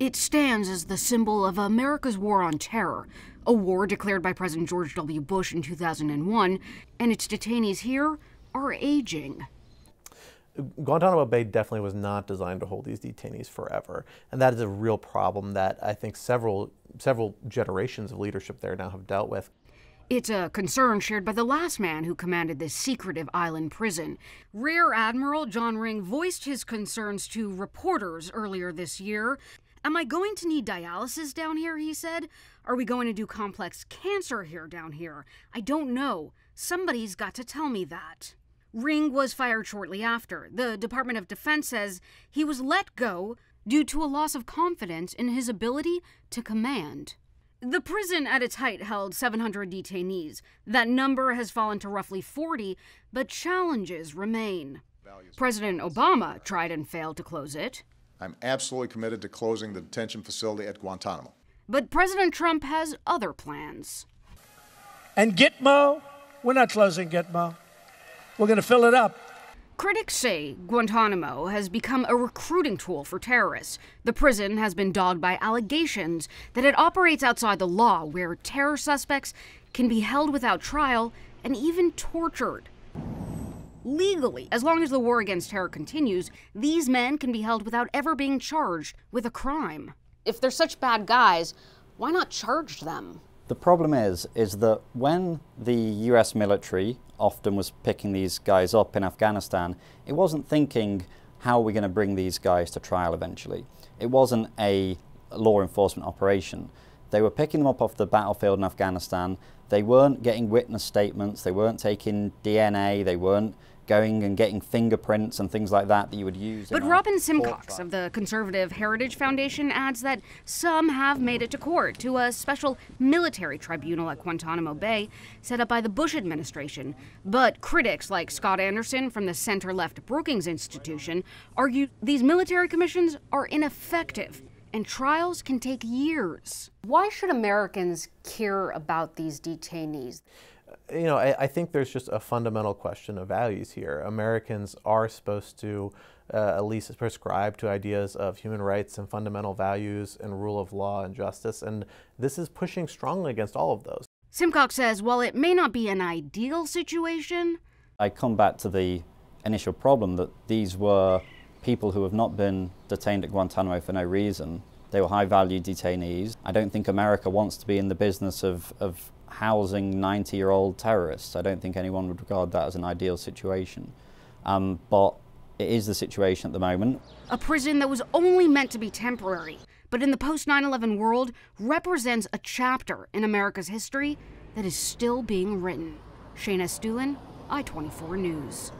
It stands as the symbol of America's war on terror, a war declared by President George W. Bush in 2001, and its detainees here are aging. Guantanamo Bay definitely was not designed to hold these detainees forever, and that is a real problem that I think several several generations of leadership there now have dealt with. It's a concern shared by the last man who commanded this secretive island prison. Rear Admiral John Ring voiced his concerns to reporters earlier this year. Am I going to need dialysis down here? He said. Are we going to do complex cancer here down here? I don't know. Somebody's got to tell me that. Ring was fired shortly after. The Department of Defense says he was let go due to a loss of confidence in his ability to command. The prison at its height held 700 detainees. That number has fallen to roughly 40, but challenges remain. President Obama tried and failed to close it. I'm absolutely committed to closing the detention facility at Guantanamo. But President Trump has other plans. And Gitmo, we're not closing Gitmo. We're going to fill it up Critics say Guantanamo has become a recruiting tool for terrorists. The prison has been dogged by allegations that it operates outside the law, where terror suspects can be held without trial and even tortured. Legally, as long as the war against terror continues, these men can be held without ever being charged with a crime. If they're such bad guys, why not charge them? The problem is, is that when the US military often was picking these guys up in Afghanistan, it wasn't thinking, how are we going to bring these guys to trial eventually? It wasn't a law enforcement operation. They were picking them up off the battlefield in Afghanistan. They weren't getting witness statements. They weren't taking DNA. They weren't going and getting fingerprints and things like that that you would use. But Robin Simcox of the Conservative Heritage Foundation adds that some have made it to court to a special military tribunal at Guantanamo Bay set up by the Bush administration. But critics like Scott Anderson from the center left Brookings Institution argue these military commissions are ineffective and trials can take years. Why should Americans care about these detainees? you know, I, I, think there's just a fundamental question of values here. Americans are supposed to uh, at least prescribe to ideas of human rights and fundamental values and rule of law and justice, and this is pushing strongly against all of those. Simcox says while it may not be an ideal situation, I come back to the initial problem that these were people who have not been detained at Guantanamo for no reason. They were high value detainees. I don't think America wants to be in the business of, of housing 90 year old terrorists. I don't think anyone would regard that as an ideal situation. Um, but it is the situation at the moment. A prison that was only meant to be temporary, but in the post 9 11 world represents a chapter in America's history that is still being written. Shana Stulen, I 24 News.